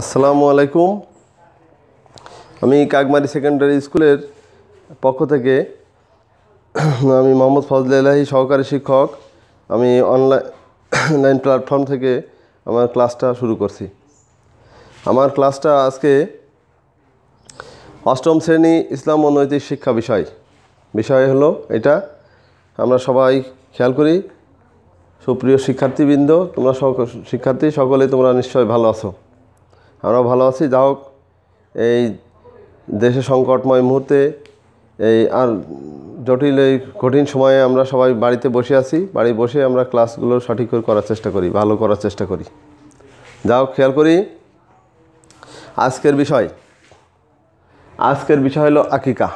আসসালামু আলাইকুম আমি কাকমারি সেকেন্ডারি স্কুলের পক্ষ থেকে আমি মোহাম্মদ ফজল এলাহি সহকারী শিক্ষক আমি অনলাইন প্ল্যাটফর্ম থেকে আমার ক্লাসটা শুরু করছি আমার ক্লাসটা আজকে অষ্টম শ্রেণী ইসলাম ও নৈতিক শিক্ষা বিষয় বিষয় হলো এটা আমরা সবাই খেয়াল করি সুপ্রিয় শিক্ষার্থীবৃন্দ তোমরা শিক্ষার্থী সকলে তোমরা নিশ্চয় ভালো আছো আমরা ভালো আছি যা হোক এই দেশে সংকটময় মুহূর্তে এই আর জটিল এই কঠিন সময়ে আমরা সবাই বাড়িতে বসে আছি বাড়ি বসে আমরা ক্লাসগুলো সঠিক করে করার চেষ্টা করি ভালো করার চেষ্টা করি যা হোক খেয়াল করি আজকের বিষয় আজকের বিষয় হলো আকিকা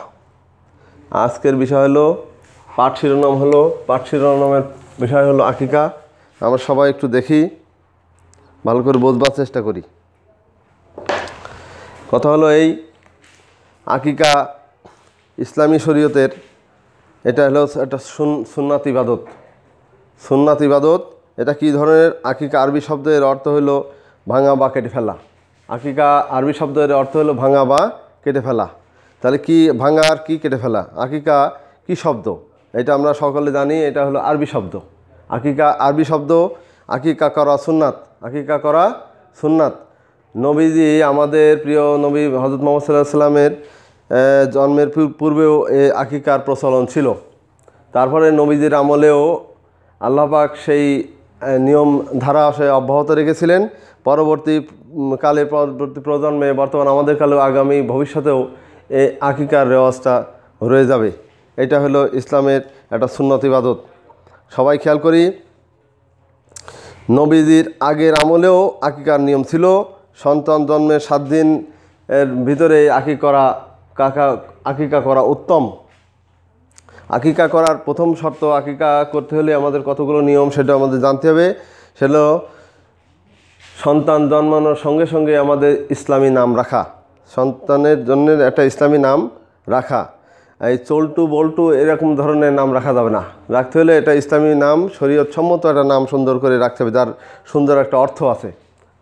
আজকের বিষয় হলো পাঠ শিরোনাম হলো পাঠ শিরোনামের বিষয় হলো আকিকা আমরা সবাই একটু দেখি ভালো করে বোঝবার চেষ্টা করি কথা হলো এই আকিকা ইসলামী শরীয়তের এটা হলো একটা সুন্নাত ইবাদত সুন্নাত ইবাদত এটা কি ধরনের আকিকা আরবি শব্দের অর্থ হলো ভাঙা বা কেটে ফেলা আকিকা আরবি শব্দের অর্থ হলো ভাঙা বা কেটে ফেলা তাহলে কি ভাঙা আর কি কেটে ফেলা আকিকা কি শব্দ এটা আমরা সকলে জানি এটা হলো আরবি শব্দ আকিকা আরবি শব্দ আকিকা করা সুন্নাত আকিকা করা সুন্নাত নবীজি আমাদের প্রিয় নবী হজরত মোহাম্মদ সাল্লাহ সাল্লামের জন্মের পূর্বেও এ আকিকার প্রচলন ছিল তারপরে নবীজির আমলেও আল্লাহবাক সেই নিয়ম ধারা সে অব্যাহত রেখেছিলেন পরবর্তী কালে পরবর্তী প্রজন্মে বর্তমান আমাদের কালেও আগামী ভবিষ্যতেও এই আকিকার রেওয়াজটা রয়ে যাবে এটা হলো ইসলামের একটা সুন্নত ইবাদত সবাই খেয়াল করি নবীজির আগের আমলেও আকিকার নিয়ম ছিল সন্তান জন্মের সাত দিন এর ভিতরে আঁকি করা কাকা আকিকা করা উত্তম আকিকা করার প্রথম শর্ত আঁকিকা করতে হলে আমাদের কতগুলো নিয়ম সেটা আমাদের জানতে হবে সেটা সন্তান জন্মানোর সঙ্গে সঙ্গে আমাদের ইসলামী নাম রাখা সন্তানের জন্য একটা ইসলামী নাম রাখা এই চলটু বল্টু এরকম ধরনের নাম রাখা যাবে না রাখতে হলে এটা ইসলামী নাম শরীয়তসম্মত সম্মত একটা নাম সুন্দর করে রাখতে হবে যার সুন্দর একটা অর্থ আছে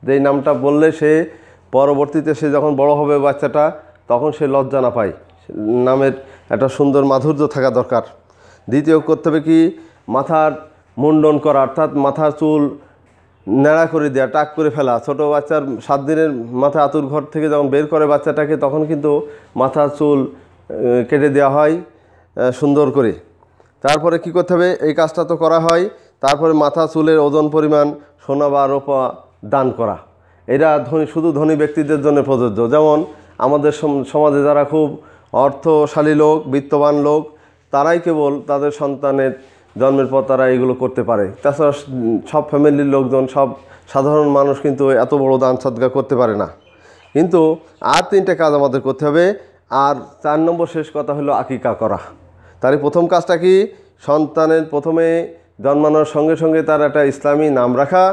যেই নামটা বললে সে পরবর্তীতে সে যখন বড় হবে বাচ্চাটা তখন সে লজ্জা না পায় নামের একটা সুন্দর মাধুর্য থাকা দরকার দ্বিতীয় করতে হবে কি মাথার মুন্ডন করা অর্থাৎ মাথার চুল ন্যাড়া করে দেওয়া টাক করে ফেলা ছোট বাচ্চার সাত দিনের মাথা আতুর ঘর থেকে যখন বের করে বাচ্চাটাকে তখন কিন্তু মাথার চুল কেটে দেওয়া হয় সুন্দর করে তারপরে কি করতে হবে এই কাজটা তো করা হয় তারপরে মাথা চুলের ওজন পরিমাণ সোনা বা রোপা দান করা এরা ধনী শুধু ধনী ব্যক্তিদের জন্য প্রযোজ্য যেমন আমাদের সমাজে যারা খুব অর্থশালী লোক বিত্তবান লোক তারাই কেবল তাদের সন্তানের জন্মের পর তারা এগুলো করতে পারে তাছাড়া সব ফ্যামিলির লোকজন সব সাধারণ মানুষ কিন্তু এত বড় দান সদ্গা করতে পারে না কিন্তু আর তিনটে কাজ আমাদের করতে হবে আর চার নম্বর শেষ কথা হলো আকিকা করা তার প্রথম কাজটা কি সন্তানের প্রথমে জন্মানোর সঙ্গে সঙ্গে তার একটা ইসলামী নাম রাখা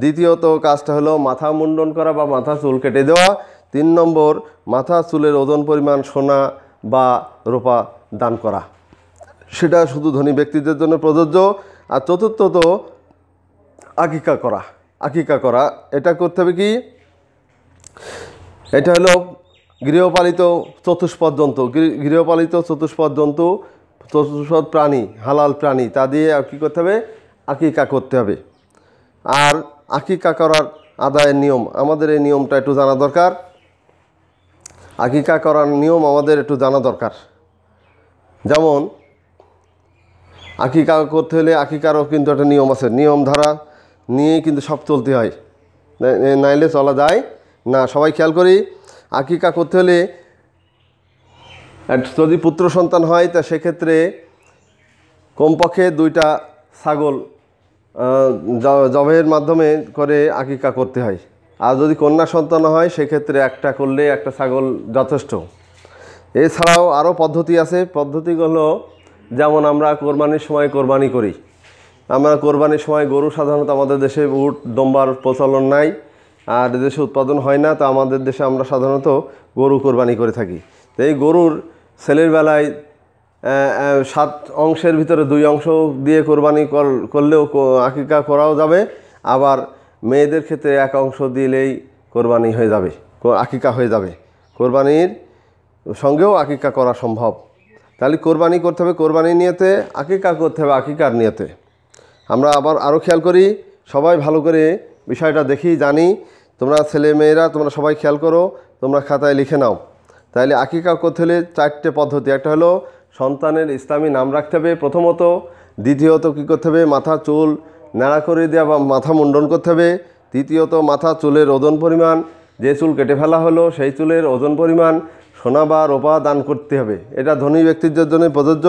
দ্বিতীয়ত কাজটা হলো মাথা মুন্ডন করা বা মাথা চুল কেটে দেওয়া তিন নম্বর মাথা চুলের ওজন পরিমাণ সোনা বা রোপা দান করা সেটা শুধু ধনী ব্যক্তিদের জন্য প্রযোজ্য আর চতুর্থত আকিকা করা আকিকা করা এটা করতে হবে কি এটা হলো গৃহপালিত চতুষ্পদ জন্তু গৃহপালিত চতুষ্পদ জন্তু চতুষ্পদ প্রাণী হালাল প্রাণী তা দিয়ে কী করতে হবে আকিকা করতে হবে আর আকিকা করার আদায়ের নিয়ম আমাদের এই নিয়মটা একটু জানা দরকার আকিকা করার নিয়ম আমাদের একটু জানা দরকার যেমন আকিকা করতে হলে আকিকারও কিন্তু একটা নিয়ম আছে নিয়ম ধারা নিয়ে কিন্তু সব চলতে হয় নাইলে চলা যায় না সবাই খেয়াল করি আকিকা করতে হলে যদি পুত্র সন্তান হয় তা সেক্ষেত্রে কমপক্ষে দুইটা ছাগল জবের মাধ্যমে করে আকিকা করতে হয় আর যদি কন্যা সন্তান হয় সেক্ষেত্রে একটা করলে একটা ছাগল যথেষ্ট এছাড়াও আরও পদ্ধতি আছে পদ্ধতি হলো যেমন আমরা কোরবানির সময় কোরবানি করি আমরা কোরবানির সময় গরু সাধারণত আমাদের দেশে উট দম্বার প্রচলন নাই আর দেশে উৎপাদন হয় না তো আমাদের দেশে আমরা সাধারণত গরু কোরবানি করে থাকি তো এই গরুর ছেলের বেলায় সাত অংশের ভিতরে দুই অংশ দিয়ে কোরবানি করলেও আকিকা করাও যাবে আবার মেয়েদের ক্ষেত্রে এক অংশ দিলেই কোরবানি হয়ে যাবে আকিকা হয়ে যাবে কোরবানির সঙ্গেও আকিকা করা সম্ভব তাহলে কোরবানি করতে হবে কোরবানি নিয়েতে আকিকা করতে হবে আকিকার নিয়েতে আমরা আবার আরও খেয়াল করি সবাই ভালো করে বিষয়টা দেখি জানি তোমরা ছেলে মেয়েরা তোমরা সবাই খেয়াল করো তোমরা খাতায় লিখে নাও তাহলে আকিকা করতে হলে চারটে পদ্ধতি একটা হলো সন্তানের ইসলামী নাম রাখতে হবে প্রথমত দ্বিতীয়ত কী করতে হবে মাথা চুল নাড়া করে দেওয়া বা মাথা মুন্ডন করতে হবে তৃতীয়ত মাথা চুলের ওজন পরিমাণ যে চুল কেটে ফেলা হলো সেই চুলের ওজন পরিমাণ সোনা বা রোপা দান করতে হবে এটা ধনী ব্যক্তিদের জন্য প্রযোজ্য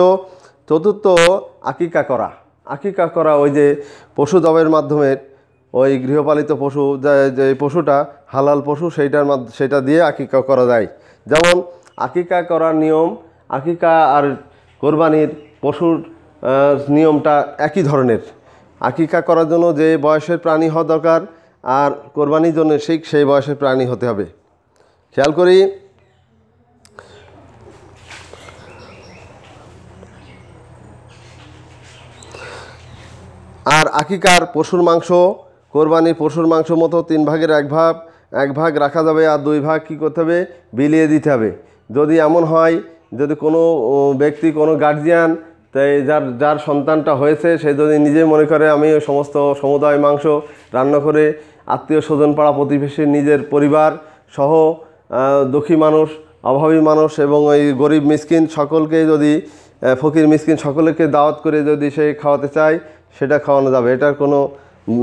চতুর্থ আকিকা করা আকিকা করা ওই যে পশু জবের মাধ্যমে ওই গৃহপালিত পশু যে পশুটা হালাল পশু সেইটার সেটা দিয়ে আকিকা করা যায় যেমন আকিকা করার নিয়ম আকিকা আর কোরবানির পশুর নিয়মটা একই ধরনের আকিকা করার জন্য যে বয়সের প্রাণী হওয়া দরকার আর কোরবানির জন্য ঠিক সেই বয়সের প্রাণী হতে হবে খেয়াল করি আর আকিকার পশুর মাংস কোরবানির পশুর মাংস মতো তিন ভাগের এক ভাগ এক ভাগ রাখা যাবে আর দুই ভাগ কী করতে হবে বিলিয়ে দিতে হবে যদি এমন হয় যদি কোনো ব্যক্তি কোনো গার্জিয়ান তাই যার যার সন্তানটা হয়েছে সে যদি নিজে মনে করে আমি সমস্ত সমুদায় মাংস রান্না করে আত্মীয় স্বজন পাড়া প্রতিবেশী নিজের পরিবার সহ দুঃখী মানুষ অভাবী মানুষ এবং ওই গরিব মিসকিন সকলকে যদি ফকির মিসকিন সকলকে দাওয়াত করে যদি সে খাওয়াতে চায় সেটা খাওয়ানো যাবে এটার কোনো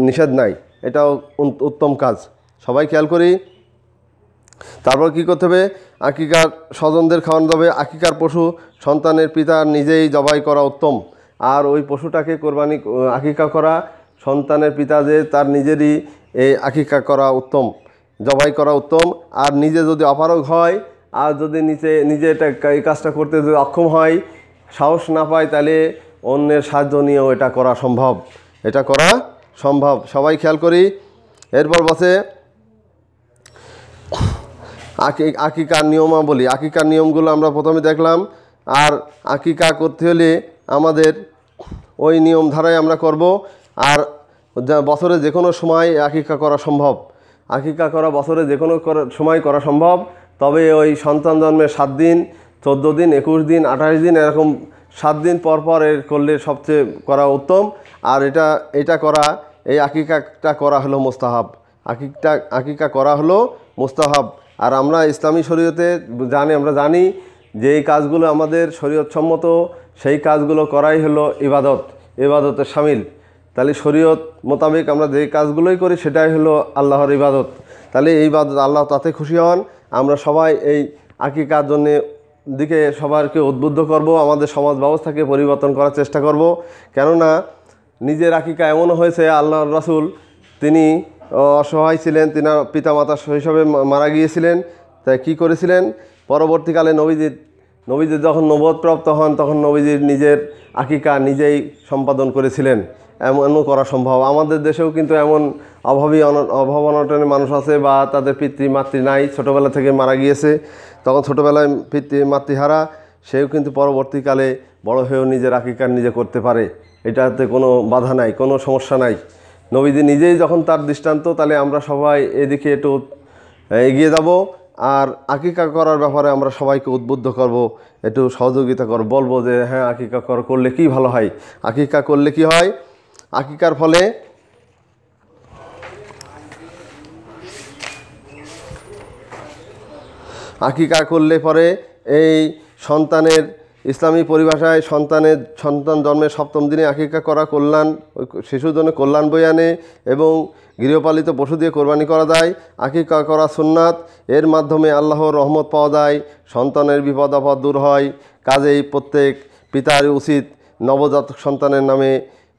নিষেধ নাই এটাও উত্তম কাজ সবাই খেয়াল করি তারপর কি করতে হবে আকিকার স্বজনদের খাওয়ানো যাবে আকিকার পশু সন্তানের পিতা নিজেই জবাই করা উত্তম আর ওই পশুটাকে কোরবানি আকিকা করা সন্তানের পিতা যে তার নিজেরই এই আকিকা করা উত্তম জবাই করা উত্তম আর নিজে যদি অপারগ হয় আর যদি নিচে নিজে এটা এই কাজটা করতে যদি অক্ষম হয় সাহস না পায় তাহলে অন্যের সাহায্য নিয়েও এটা করা সম্ভব এটা করা সম্ভব সবাই খেয়াল করি এরপর বসে আকি আকিকার নিয়মাবলী আকিকার নিয়মগুলো আমরা প্রথমে দেখলাম আর আকিকা করতে হলে আমাদের ওই নিয়ম ধারায় আমরা করব আর বছরে যে কোনো সময় আকিকা করা সম্ভব আকিকা করা বছরে যে কোনো সময় করা সম্ভব তবে ওই সন্তান জন্মের সাত দিন চোদ্দ দিন একুশ দিন আঠাশ দিন এরকম সাত দিন পর পর এর করলে সবচেয়ে করা উত্তম আর এটা এটা করা এই আকিকাটা করা হলো মোস্তাহাব আকিকটা আকিকা করা হলো মোস্তাহাব আর আমরা ইসলামী শরীয়তে জানি আমরা জানি যে এই কাজগুলো আমাদের শরীয়তসম্মত সেই কাজগুলো করাই হলো ইবাদত ইবাদতের সামিল তাহলে শরীয়ত মোতাবেক আমরা যে কাজগুলোই করি সেটাই হলো আল্লাহর ইবাদত তাহলে এই ইবাদত আল্লাহ তাতে খুশি হন আমরা সবাই এই আকিকার জন্যে দিকে সবারকে উদ্বুদ্ধ করব আমাদের সমাজ ব্যবস্থাকে পরিবর্তন করার চেষ্টা করব কেননা নিজের আকিকা এমনও হয়েছে আল্লাহর রাসুল তিনি অসহায় ছিলেন পিতা পিতামাতা শৈশবে মারা গিয়েছিলেন তাই কী করেছিলেন পরবর্তীকালে নবীজি নবীজি যখন নবোধপ্রাপ্ত হন তখন নবীজির নিজের আকিকা নিজেই সম্পাদন করেছিলেন এমনও করা সম্ভব আমাদের দেশেও কিন্তু এমন অভাবী অভাব অনটনের মানুষ আছে বা তাদের পিতৃ মাতৃ নাই ছোটোবেলা থেকে মারা গিয়েছে তখন ছোটোবেলায় পিতৃ মাতৃহারা সেও কিন্তু পরবর্তীকালে বড় হয়েও নিজের আকিকার নিজে করতে পারে এটাতে কোনো বাধা নাই কোনো সমস্যা নাই নবীজি নিজেই যখন তার দৃষ্টান্ত তাহলে আমরা সবাই এদিকে একটু এগিয়ে যাব আর আকিকা করার ব্যাপারে আমরা সবাইকে উদ্বুদ্ধ করব একটু সহযোগিতা কর বলবো যে হ্যাঁ আকিকা কর করলে কি ভালো হয় আকিকা করলে কি হয় আকিকার ফলে আকিকা করলে পরে এই সন্তানের ইসলামী পরিভাষায় সন্তানের সন্তান জন্মের সপ্তম দিনে আকিকা করা কল্যাণ শিশুর জন্য কল্যাণ বই আনে এবং গৃহপালিত পশু দিয়ে কোরবানি করা যায় আকিকা করা সুন্নাত এর মাধ্যমে আল্লাহর রহমত পাওয়া যায় সন্তানের বিপদ আপদ দূর হয় কাজেই প্রত্যেক পিতার উচিত নবজাতক সন্তানের নামে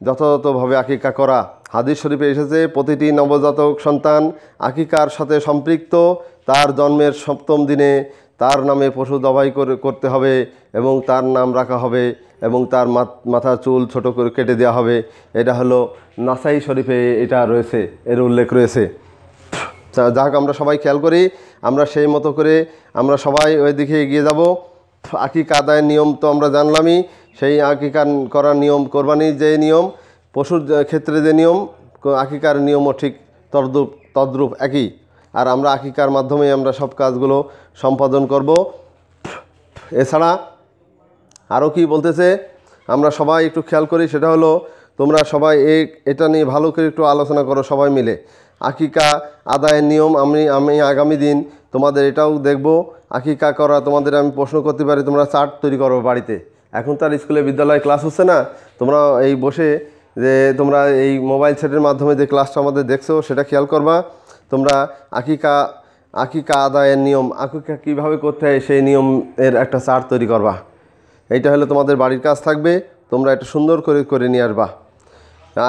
যথাযথভাবে আকিকা করা হাদির শরীফে এসেছে প্রতিটি নবজাতক সন্তান আকিকার সাথে সম্পৃক্ত তার জন্মের সপ্তম দিনে তার নামে পশু দবাই করে করতে হবে এবং তার নাম রাখা হবে এবং তার মাথা চুল ছোট করে কেটে দেওয়া হবে এটা হলো নাসাই শরীফে এটা রয়েছে এর উল্লেখ রয়েছে যা যাক আমরা সবাই খেয়াল করি আমরা সেই মতো করে আমরা সবাই ওই দিকে এগিয়ে যাব আকিকা আদায়ের নিয়ম তো আমরা জানলামই সেই আকিকা করার নিয়ম কোরবানির যে নিয়ম পশুর ক্ষেত্রে যে নিয়ম আকিকার নিয়মও ঠিক তদ্রুপ তদ্রুপ একই আর আমরা আকিকার মাধ্যমে আমরা সব কাজগুলো সম্পাদন করব এছাড়া আরও কি বলতেছে আমরা সবাই একটু খেয়াল করি সেটা হলো তোমরা সবাই এই এটা নিয়ে ভালো করে একটু আলোচনা করো সবাই মিলে আকিকা আদায়ের নিয়ম আমি আমি আগামী দিন তোমাদের এটাও দেখব আকিকা করা তোমাদের আমি প্রশ্ন করতে পারি তোমরা চার্ট তৈরি করো বাড়িতে এখন তার স্কুলে বিদ্যালয়ে ক্লাস হচ্ছে না তোমরা এই বসে যে তোমরা এই মোবাইল সেটের মাধ্যমে যে ক্লাসটা আমাদের দেখছো সেটা খেয়াল করবা তোমরা আকিকা আকিকা আদায়ের নিয়ম আকিকা কীভাবে করতে হয় সেই নিয়মের একটা চার্ট তৈরি করবা এইটা হলে তোমাদের বাড়ির কাজ থাকবে তোমরা এটা সুন্দর করে করে নিয়ে আসবা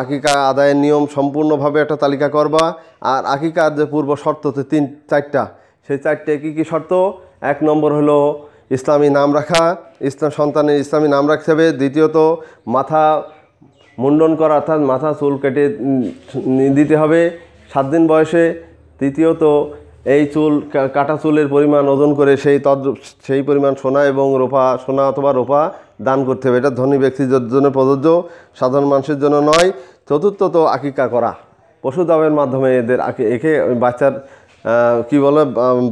আকিকা আদায়ের নিয়ম সম্পূর্ণভাবে একটা তালিকা করবা আর আকিকার যে পূর্ব শর্ত তো তিন চারটা সেই চারটে কী কী শর্ত এক নম্বর হলো ইসলামী নাম রাখা ইসলাম সন্তানের ইসলামী নাম রাখতে হবে দ্বিতীয়ত মাথা মুন্ডন করা অর্থাৎ মাথা চুল কেটে দিতে হবে সাত দিন বয়সে তৃতীয়ত এই চুল কাটা চুলের পরিমাণ ওজন করে সেই তদ সেই পরিমাণ সোনা এবং রোপা সোনা অথবা রোপা দান করতে হবে এটা ধনী ব্যক্তিদের জন্য প্রযোজ্য সাধারণ মানুষের জন্য নয় চতুর্থত আকিকা করা পশু দাবের মাধ্যমে এদের একে বাচ্চার কি বলে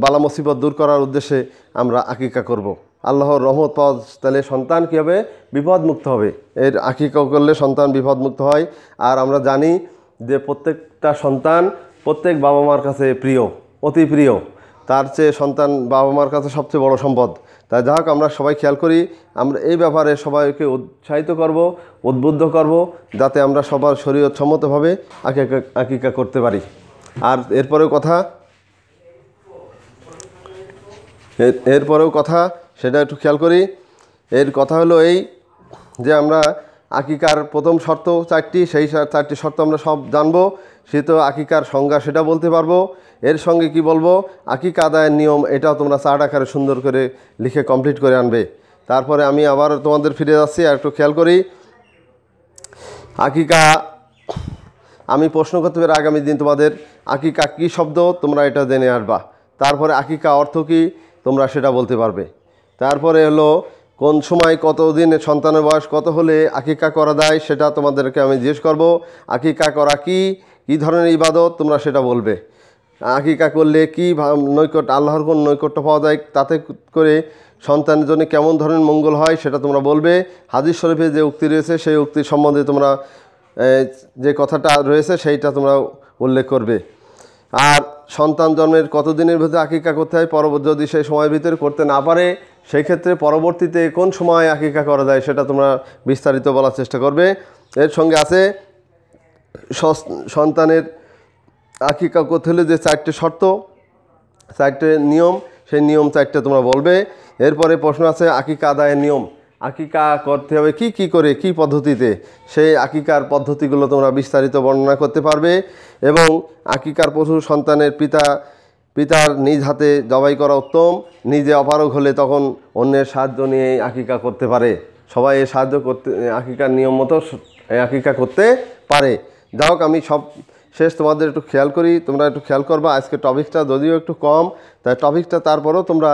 বালা মুসিবত দূর করার উদ্দেশ্যে আমরা আকিকা করব। আল্লাহর রহমত পাওয়া তাহলে সন্তান কী হবে বিপদমুক্ত হবে এর আকিকা করলে সন্তান বিপদমুক্ত হয় আর আমরা জানি যে প্রত্যেকটা সন্তান প্রত্যেক বাবা মার কাছে প্রিয় অতি প্রিয় তার চেয়ে সন্তান বাবা মার কাছে সবচেয়ে বড় সম্পদ তাই যাই হোক আমরা সবাই খেয়াল করি আমরা এই ব্যাপারে সবাইকে উৎসাহিত করব উদ্বুদ্ধ করব যাতে আমরা সবার শরীর সম্মতভাবে আকিকা আঁকিকা করতে পারি আর এরপরেও কথা এরপরেও কথা সেটা একটু খেয়াল করি এর কথা হলো এই যে আমরা আকিকার প্রথম শর্ত চারটি সেই চারটি শর্ত আমরা সব জানবো সে তো আকিকার সংজ্ঞা সেটা বলতে পারবো এর সঙ্গে কি বলবো আকিকা আদায়ের নিয়ম এটাও তোমরা চার্ট আকারে সুন্দর করে লিখে কমপ্লিট করে আনবে তারপরে আমি আবার তোমাদের ফিরে যাচ্ছি আর একটু খেয়াল করি আকিকা আমি প্রশ্ন করতে পারি আগামী দিন তোমাদের আকিকা কী শব্দ তোমরা এটা জেনে আসবা তারপরে আকিকা অর্থ কী তোমরা সেটা বলতে পারবে তারপরে হলো কোন সময় কত দিনে সন্তানের বয়স কত হলে আকিকা করা দেয় সেটা তোমাদেরকে আমি জিজ্ঞেস করব আকিকা করা কি কী ধরনের ইবাদত তোমরা সেটা বলবে আকিকা করলে কি নৈকট আল্লাহর কোন নৈকট্য পাওয়া যায় তাতে করে সন্তানের জন্য কেমন ধরনের মঙ্গল হয় সেটা তোমরা বলবে হাদিস শরীফে যে উক্তি রয়েছে সেই উক্তির সম্বন্ধে তোমরা যে কথাটা রয়েছে সেইটা তোমরা উল্লেখ করবে আর সন্তান জন্মের কতদিনের ভিতরে আকিকা করতে হয় পরব যদি সেই সময়ের ভিতরে করতে না পারে সেই ক্ষেত্রে পরবর্তীতে কোন সময় আকিকা করা যায় সেটা তোমরা বিস্তারিত বলার চেষ্টা করবে এর সঙ্গে আছে সন্তানের আকিকা করতে হলে যে চারটে শর্ত চারটে নিয়ম সেই নিয়ম চারটে তোমরা বলবে এরপরে প্রশ্ন আছে আকিকা আদায়ের নিয়ম আকিকা করতে হবে কি কি করে কি পদ্ধতিতে সেই আকিকার পদ্ধতিগুলো তোমরা বিস্তারিত বর্ণনা করতে পারবে এবং আকিকার পশু সন্তানের পিতা পিতার নিজ হাতে জবাই করা উত্তম নিজে অপারগ হলে তখন অন্যের সাহায্য নিয়ে আকিকা করতে পারে সবাই এ সাহায্য করতে আকিকার নিয়ম মতো আকিকা করতে পারে যা হোক আমি সব শেষ তোমাদের একটু খেয়াল করি তোমরা একটু খেয়াল করবা আজকে টপিকটা যদিও একটু কম তাই টপিকটা তারপরও তোমরা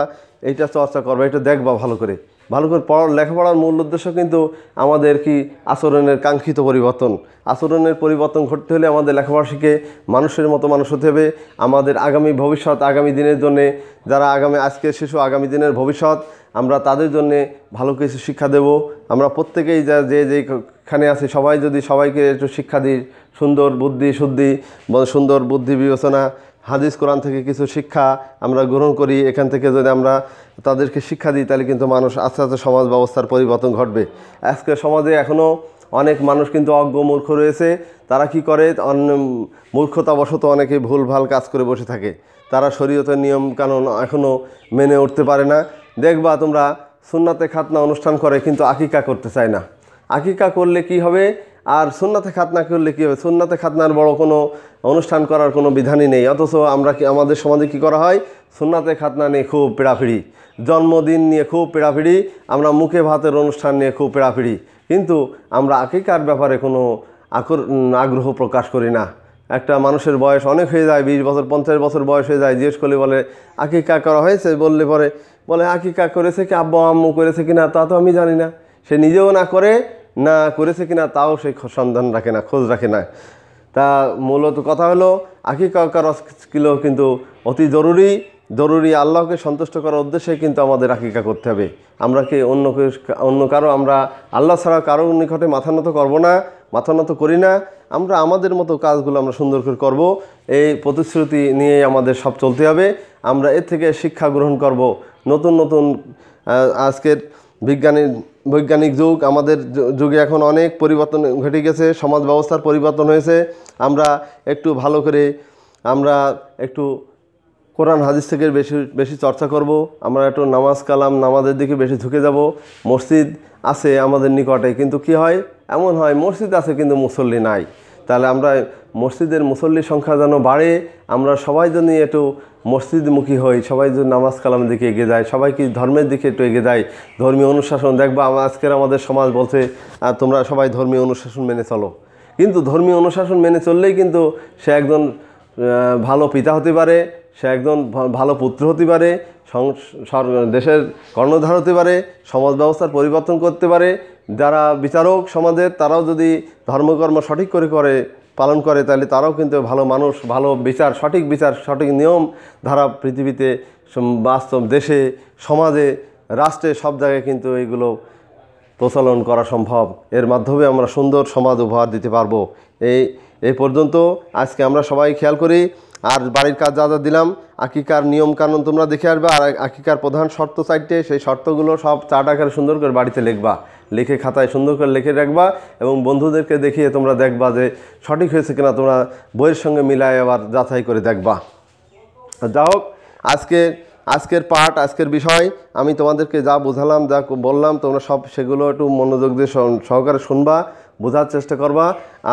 এইটা চর্চা করবে এটা দেখবা ভালো করে ভালো করে পড়ার লেখাপড়ার মূল উদ্দেশ্য কিন্তু আমাদের কি আচরণের কাঙ্ক্ষিত পরিবর্তন আচরণের পরিবর্তন ঘটতে হলে আমাদের লেখাপড়া শিখে মানুষের মতো মানুষ হতে হবে আমাদের আগামী ভবিষ্যৎ আগামী দিনের জন্যে যারা আগামী আজকের শিশু আগামী দিনের ভবিষ্যৎ আমরা তাদের জন্য ভালো কিছু শিক্ষা দেব আমরা প্রত্যেকেই যা যে যেখানে আছে সবাই যদি সবাইকে একটু শিক্ষা দিই সুন্দর বুদ্ধি শুদ্ধি সুন্দর বুদ্ধি বিবেচনা হাদিস কোরআন থেকে কিছু শিক্ষা আমরা গ্রহণ করি এখান থেকে যদি আমরা তাদেরকে শিক্ষা দিই তাহলে কিন্তু মানুষ আস্তে আস্তে সমাজ ব্যবস্থার পরিবর্তন ঘটবে আজকে সমাজে এখনও অনেক মানুষ কিন্তু অজ্ঞ মূর্খ রয়েছে তারা কি করে মূর্খতাবশত অনেকে ভুল ভাল কাজ করে বসে থাকে তারা শরীয়তের নিয়ম কানুন এখনও মেনে উঠতে পারে না দেখবা তোমরা সুন্নাতে খাতনা অনুষ্ঠান করে কিন্তু আকিকা করতে চায় না আকিকা করলে কি হবে আর সুন্নাতে খাতনা করলে কী হবে সুন্নাতে খাতনার বড় কোনো অনুষ্ঠান করার কোনো বিধানই নেই অথচ আমরা কি আমাদের সমাজে কি করা হয় সুন্নাতে খাতনা নিয়ে খুব পেড়াফিড়ি জন্মদিন নিয়ে খুব পেড়াফিড়ি আমরা মুখে ভাতের অনুষ্ঠান নিয়ে খুব পেড়াফিড়ি কিন্তু আমরা আকিকার ব্যাপারে কোনো আকর আগ্রহ প্রকাশ করি না একটা মানুষের বয়স অনেক হয়ে যায় বিশ বছর পঞ্চাশ বছর বয়স হয়ে যায় জিজ্ঞেস করলে বলে আকিকা করা হয়েছে বললে পরে বলে আকিকা করেছে কি আব্বা আম্মু করেছে কি না তা তো আমি জানি না সে নিজেও না করে না করেছে কি না তাও সেই সন্ধান রাখে না খোঁজ রাখে না তা মূলত কথা হলো আকিকা কাকার কিলো কিন্তু অতি জরুরি জরুরি আল্লাহকে সন্তুষ্ট করার উদ্দেশ্যে কিন্তু আমাদের আকিকা করতে হবে আমরা কি অন্য অন্য কারো আমরা আল্লাহ ছাড়া কারো নিকটে মাথা নত করব না মাথা নত করি না আমরা আমাদের মতো কাজগুলো আমরা সুন্দর করে করব এই প্রতিশ্রুতি নিয়ে আমাদের সব চলতে হবে আমরা এর থেকে শিক্ষা গ্রহণ করব নতুন নতুন আজকের বিজ্ঞানের বৈজ্ঞানিক যুগ আমাদের যুগে এখন অনেক পরিবর্তন ঘটে গেছে সমাজ ব্যবস্থার পরিবর্তন হয়েছে আমরা একটু ভালো করে আমরা একটু কোরআন হাদিস থেকে বেশি বেশি চর্চা করব আমরা একটু নামাজ কালাম নামাজের দিকে বেশি ঝুঁকে যাব মসজিদ আছে আমাদের নিকটে কিন্তু কি হয় এমন হয় মসজিদ আছে কিন্তু মুসল্লি নাই তাহলে আমরা মসজিদের মুসল্লির সংখ্যা যেন বাড়ে আমরা সবাই যেন একটু মসজিদমুখী হই সবাই যদি নামাজ কালামের দিকে এগিয়ে যায় সবাই কি ধর্মের দিকে একটু এগিয়ে যায় ধর্মীয় অনুশাসন দেখবা আজকের আমাদের সমাজ বলছে তোমরা সবাই ধর্মীয় অনুশাসন মেনে চলো কিন্তু ধর্মীয় অনুশাসন মেনে চললেই কিন্তু সে একজন ভালো পিতা হতে পারে সে একজন ভালো পুত্র হতে পারে দেশের কর্ণধার হতে পারে সমাজ ব্যবস্থার পরিবর্তন করতে পারে যারা বিচারক সমাজের তারাও যদি ধর্মকর্ম সঠিক করে করে পালন করে তাহলে তারাও কিন্তু ভালো মানুষ ভালো বিচার সঠিক বিচার সঠিক নিয়ম ধারা পৃথিবীতে বাস্তব দেশে সমাজে রাষ্ট্রে সব জায়গায় কিন্তু এইগুলো প্রচলন করা সম্ভব এর মাধ্যমে আমরা সুন্দর সমাজ উপহার দিতে পারবো এই এই পর্যন্ত আজকে আমরা সবাই খেয়াল করি আর বাড়ির কাজ যা যা দিলাম আকিকার কানুন তোমরা দেখে আসবে আর আকিকার প্রধান শর্ত চারটে সেই শর্তগুলো সব চার্ট আকারে সুন্দর করে বাড়িতে লিখবা লিখে খাতায় সুন্দর করে লিখে রাখবা এবং বন্ধুদেরকে দেখিয়ে তোমরা দেখবা যে সঠিক হয়েছে কিনা তোমরা বইয়ের সঙ্গে মিলায় আবার যাচাই করে দেখবা যা হোক আজকে আজকের পাঠ আজকের বিষয় আমি তোমাদেরকে যা বোঝালাম যা বললাম তোমরা সব সেগুলো একটু মনোযোগ দিয়ে সহকারে শুনবা বোঝার চেষ্টা করবা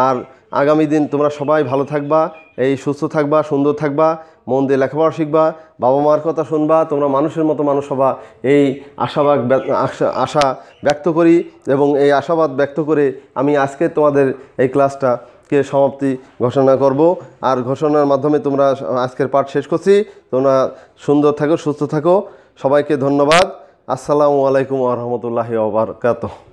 আর আগামী দিন তোমরা সবাই ভালো থাকবা এই সুস্থ থাকবা সুন্দর থাকবা মন দিয়ে লেখাপড়া শিখবা বাবা মার কথা শুনবা তোমরা মানুষের মতো মানুষ হবা এই আশাবাদ আশা ব্যক্ত করি এবং এই আশাবাদ ব্যক্ত করে আমি আজকে তোমাদের এই ক্লাসটা কে সমাপ্তি ঘোষণা করব আর ঘোষণার মাধ্যমে তোমরা আজকের পাঠ শেষ করছি তোমরা সুন্দর থাকো সুস্থ থাকো সবাইকে ধন্যবাদ আসসালামু আলাইকুম আ রহমতুল্লাহি